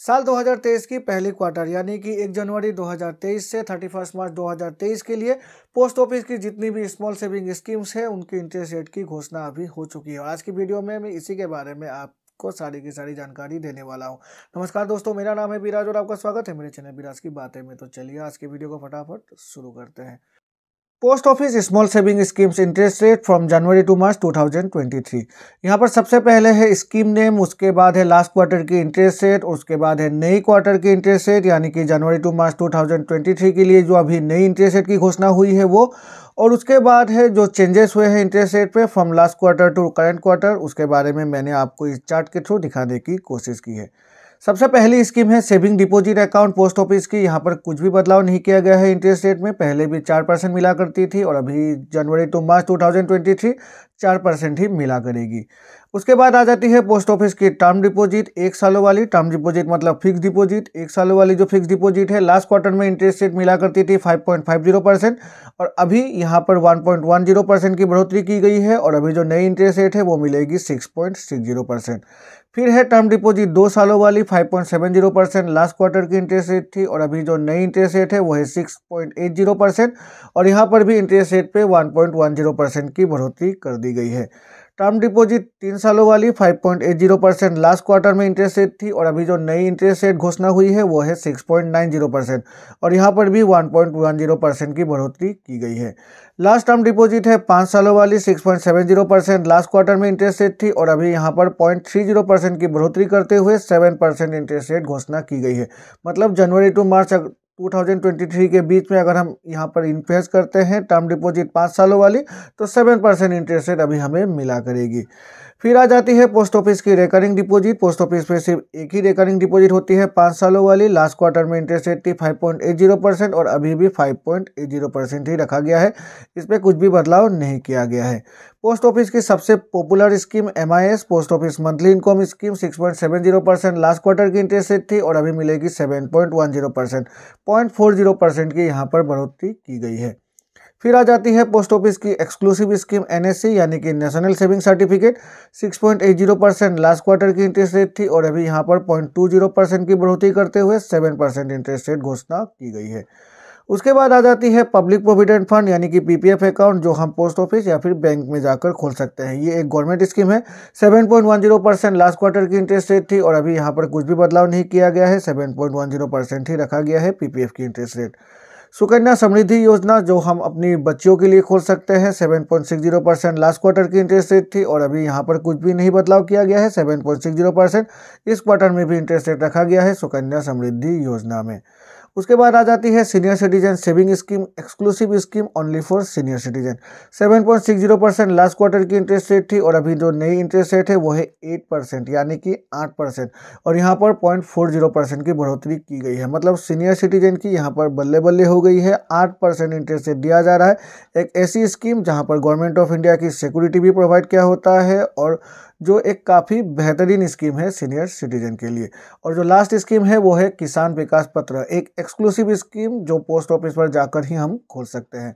साल 2023 की पहली क्वार्टर यानी कि 1 जनवरी 2023 से 31 मार्च 2023 के लिए पोस्ट ऑफिस की जितनी भी स्मॉल सेविंग स्कीम्स हैं उनकी इंटरेस्ट रेट की घोषणा अभी हो चुकी है आज की वीडियो में मैं इसी के बारे में आप को सारी की सारी जानकारी देने वाला हूँ नमस्कार दोस्तों मेरा नाम है बिराज और आपका स्वागत है मेरे चैनल बिराज की बातें में तो चलिए आज की वीडियो को फटाफट शुरू करते हैं post office small saving schemes interest rate from January to March 2023 यहाँ पर सबसे पहले है स्कीम नेम उसके बाद है लास्ट क्वार्टर की इंटरेस्ट रेट उसके बाद है नई क्वार्टर की इंटरेस्ट रेट यानी कि जनवरी टू मार्च 2023 के लिए जो अभी नई इंटरेस्ट रेट की घोषणा हुई है वो और उसके बाद है जो चेंजेस हुए हैं इंटरेस्ट रेट पर from last quarter to current quarter उसके बारे में मैंने आपको इस चार्ट के थ्रू दिखाने की कोशिश की है सबसे पहली स्कीम है saving deposit account post office की यहाँ पर कुछ भी बदलाव नहीं किया गया है इंटरेस्ट रेट में पहले भी चार परसेंट मिला करती थी और अभी जनवरी टू मार्च 2023 चार परसेंट ही मिला करेगी उसके बाद आ जाती है पोस्ट ऑफिस की टर्म डिपॉजिट एक सालों वाली टर्म डिपॉजिट मतलब फिक्स डिपॉजिट एक सालों वाली जो फिक्स डिपॉजिट है लास्ट क्वार्टर में इंटरेस्ट रेट मिला करती थी 5.50 परसेंट और अभी यहाँ पर 1.10 परसेंट की बढ़ोतरी की गई है और अभी जो नई इंटरेस्ट रेट है वो मिलेगी सिक्स परसेंट फिर है टर्म डिपॉजिट दो सालों वाली 5.70 परसेंट लास्ट क्वार्टर की इंटरेस्ट रेट थी और अभी जो नई इंटरेस्ट रेट है वो है 6.80 परसेंट और यहाँ पर भी इंटरेस्ट रेट पे 1.10 परसेंट की बढ़ोतरी कर दी दी गई है टर्म डिपॉजिट तीन सालों वाली 5.80 परसेंट लास्ट क्वार्टर में इंटरेस्ट रेट थी और अभी जो नई इंटरेस्ट रेट घोषणा हुई है वो है 6.90 परसेंट और यहाँ पर भी 1.10 परसेंट की बढ़ोतरी की गई है लास्ट टर्म डिपॉजिट है पाँच सालों वाली 6.70 परसेंट लास्ट क्वार्टर में इंटरेस्ट रेट थी और अभी यहाँ पर पॉइंट की बढ़ोतरी करते हुए सेवन इंटरेस्ट रेट घोषणा की गई है मतलब जनवरी टू मार्च 2023 के बीच में अगर हम यहाँ पर इन्वेस्ट करते हैं टर्म डिपॉजिट पाँच सालों वाली तो सेवन परसेंट इंटरेस्ट रेट अभी हमें मिला करेगी फिर आ जाती है पोस्ट ऑफिस की रिकरिंग डिपॉजिट पोस्ट ऑफिस में सिर्फ एक ही रिकरिंग डिपॉजिट होती है पाँच सालों वाली लास्ट क्वार्टर में इंटरेस्ट रेट थी five point eight zero percent और अभी भी five point eight zero percent ही रखा गया है इस पर कुछ भी बदलाव नहीं किया गया है पोस्ट ऑफिस की सबसे popular scheme M post office monthly income scheme six point seven zero percent last quarter की इंटरेस्ट रेट थी और अभी मिलेगी seven point one zero percent point four zero percent की यहाँ पर बढ़ोतरी की गई है फिर आ जाती है पोस्ट ऑफिस की एक्सक्लूसिव स्कीम एनएससी यानी कि national saving certificate 6.80 percent last quarter की इंटरेस्ट रेट थी और अभी यहाँ पर 0.20 परसेंट की बढ़ोतरी करते हुए 7 परसेंट इंटरेस्ट रेट घोषणा की गई है उसके बाद आ जाती है पब्लिक प्रोविडेंट फंड यानी कि पीपीएफ अकाउंट जो हम पोस्ट ऑफिस या फिर बैंक में जाकर खोल सकते हैं ये एक गवर्नमेंट स्कीम है 7.10 परसेंट लास्ट क्वार्टर की इंटरेस्ट रेट थी और अभी यहाँ पर कुछ भी बदलाव नहीं किया गया है 7.10 परसेंट ही रखा गया है पीपीएफ की इंटरेस्ट रेट सुकन्या समृद्धि योजना जो हम अपनी बच्चियों के लिए खोल सकते हैं 7.60 परसेंट लास्ट क्वार्टर की इंटरेस्ट रेट थी और अभी यहाँ पर कुछ भी नहीं बदलाव किया गया है 7.60 परसेंट इस क्वार्टर में भी इंटरेस्ट रेट रखा गया है सुकन्या समृद्धि योजना में उसके बाद आ जाती है senior citizen saving scheme exclusive scheme only for senior citizen 7.60 percent last quarter की इंटरेस्ट रेट थी और अभी जो नई इंटरेस्ट रेट है वो है 8 परसेंट यानी कि 8 परसेंट और यहाँ पर 0.40 परसेंट की बढ़ोतरी की गई है मतलब सीनियर सिटीजन की यहाँ पर बल्ले बल्ले हो गई है आठ परसेंट इंटरेस्ट रेट दिया जा रहा है एक ऐसी स्कीम जहाँ पर गवर्नमेंट ऑफ इंडिया की सिक्योरिटी भी प्रोवाइड किया होता है और जो एक काफ़ी बेहतरीन स्कीम है सीनियर सिटीजन के लिए और जो लास्ट स्कीम है वो है किसान विकास पत्र एक एक्सक्लूसिव स्कीम जो पोस्ट ऑफिस पर जाकर ही हम खोल सकते हैं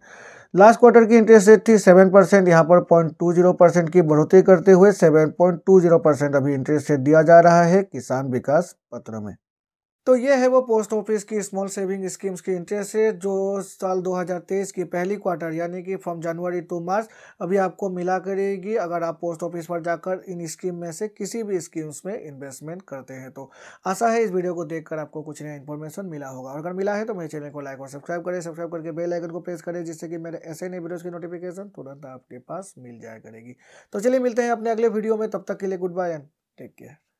लास्ट क्वार्टर की इंटरेस्ट रेट थी सेवन परसेंट यहाँ पर पॉइंट टू जीरो परसेंट की बढ़ोतरी करते हुए seven point two zero percent अभी इंटरेस्ट रेट दिया जा रहा है किसान विकास पत्र में तो ये है वो पोस्ट ऑफिस की स्मॉल सेविंग स्कीम्स की इंटरेस्ट रेट जो साल 2023 की पहली क्वार्टर यानी कि फ्रॉम जनवरी टू मार्च अभी आपको मिला करेगी अगर आप पोस्ट ऑफिस पर जाकर इन स्कीम में से किसी भी स्कीम्स में इन्वेस्टमेंट करते हैं तो आशा है इस वीडियो को देखकर आपको कुछ नया इन्फॉर्मेशन मिला होगा और अगर मिला है तो मेरे चैनल को लाइक और सब्सक्राइब करें सब्सक्राइब करके बेल आइकन को प्रेस करें जिससे कि मेरे ऐसे नए वीडियोज़ की नोटिफिकेशन तुरंत आपके पास मिल जाया करेगी तो चलिए मिलते हैं अपने अगले वीडियो में तब तक के लिए goodbye and take care